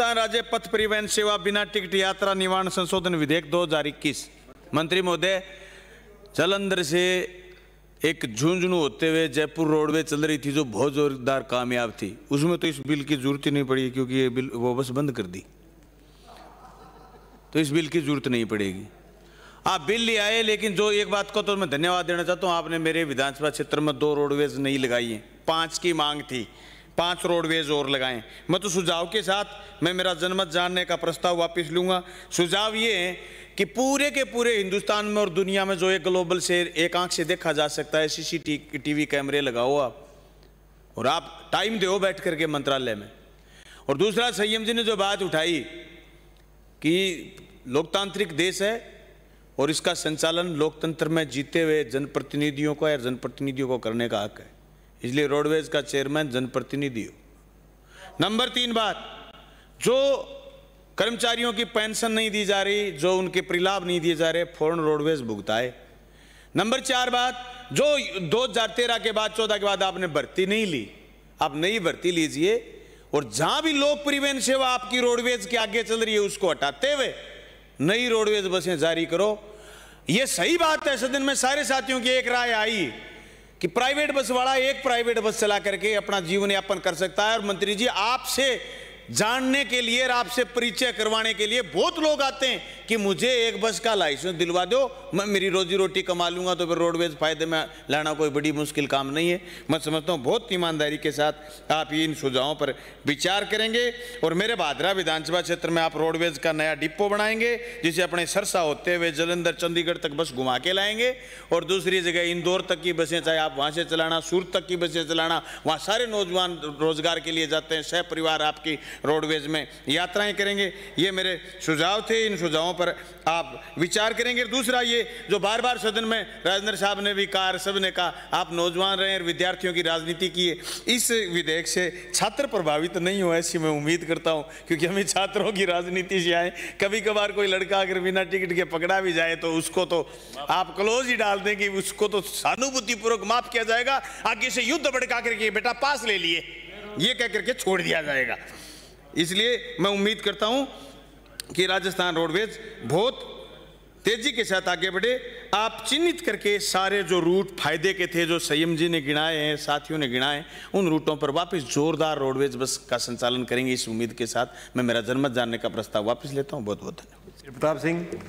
राजस्थान राज्य पथ परिवहन सेवा बिना टिकट यात्रा निवारण संशोधन विधेयक 2021 मंत्री महोदय जलंधर से एक झुंझुनू होते हुए जयपुर रोडवे चल रही थी जो बहुत जोरदार कामयाब थी उसमें तो इस बिल की जरूरत ही नहीं पड़ी क्योंकि ये बिल वो बस बंद कर दी तो इस बिल की जरूरत नहीं पड़ेगी आप बिल ले आए लेकिन जो एक बात को तो मैं धन्यवाद देना चाहता हूँ आपने मेरे विधानसभा क्षेत्र में दो रोडवेज नहीं लगाई हैं पाँच की मांग थी पांच रोडवेज और लगाएं मैं तो सुझाव के साथ मैं मेरा जनमत जानने का प्रस्ताव वापस लूँगा सुझाव ये है कि पूरे के पूरे हिंदुस्तान में और दुनिया में जो एक ग्लोबल शेयर एक आंख से देखा जा सकता है टीवी कैमरे लगाओ आप और आप टाइम दो बैठ करके मंत्रालय में और दूसरा संयम जी ने जो बात उठाई कि लोकतांत्रिक देश है और इसका संचालन लोकतंत्र में जीते हुए जनप्रतिनिधियों को या जनप्रतिनिधियों को करने का हक है इसलिए रोडवेज का चेयरमैन जनप्रतिनिधि हो नंबर तीन बात जो कर्मचारियों की पेंशन नहीं दी जा रही जो उनके प्रिलाभ नहीं दिए जा रहे फौरन रोडवेज भुगताए नंबर चार बात जो दो हजार तेरह के बाद चौदह के बाद आपने भर्ती नहीं ली आप नई भर्ती लीजिए और जहां भी लोक परिवहन सेवा आपकी रोडवेज के आगे चल रही है उसको हटाते हुए नई रोडवेज बसें जारी करो यह सही बात है सदन में सारे साथियों की एक राय आई कि प्राइवेट बस वाला एक प्राइवेट बस चला करके अपना जीवन यापन कर सकता है और मंत्री जी आपसे जानने के लिए और आपसे परिचय करवाने के लिए बहुत लोग आते हैं कि मुझे एक बस का लाइसेंस दिलवा दो मैं मेरी रोजी रोटी कमा लूँगा तो फिर रोडवेज फायदे में लाना कोई बड़ी मुश्किल काम नहीं है मैं समझता हूँ बहुत ईमानदारी के साथ आप इन सुझावों पर विचार करेंगे और मेरे भादरा विधानसभा क्षेत्र में आप रोडवेज का नया डिपो बनाएंगे जिसे अपने सरसा होते हुए जलंधर चंडीगढ़ तक बस घुमा के लाएंगे और दूसरी जगह इंदौर तक की बसें चाहे आप वहाँ से चलाना सूरत तक की बसें चलाना वहाँ सारे नौजवान रोजगार के लिए जाते हैं सह परिवार आपकी रोडवेज में यात्राएं करेंगे ये मेरे सुझाव थे इन सुझावों पर आप विचार करेंगे दूसरा ये जो बार बार सदन में राजेंद्र साहब ने भी कहा सब ने कहा आप नौजवान रहे और विद्यार्थियों की राजनीति की है इस विधेयक से छात्र प्रभावित तो नहीं हो ऐसी मैं उम्मीद करता हूँ क्योंकि हमें छात्रों की राजनीति से आए कभी कभार कोई लड़का अगर बिना टिकट के पकड़ा भी जाए तो उसको तो आप क्लोज ही डाल दें कि उसको तो सहानुभूतिपूर्वक माफ किया जाएगा आगे से युद्ध भड़का करके बेटा पास ले लिए ये कह करके छोड़ दिया जाएगा इसलिए मैं उम्मीद करता हूं कि राजस्थान रोडवेज बहुत तेजी के साथ आगे बढ़े आप चिन्हित करके सारे जो रूट फायदे के थे जो संयम जी ने गिनाए हैं साथियों ने गिनाए हैं उन रूटों पर वापस जोरदार रोडवेज बस का संचालन करेंगे इस उम्मीद के साथ मैं मेरा जनमत जानने का प्रस्ताव वापस लेता हूं बहुत बहुत धन्यवाद प्रताप सिंह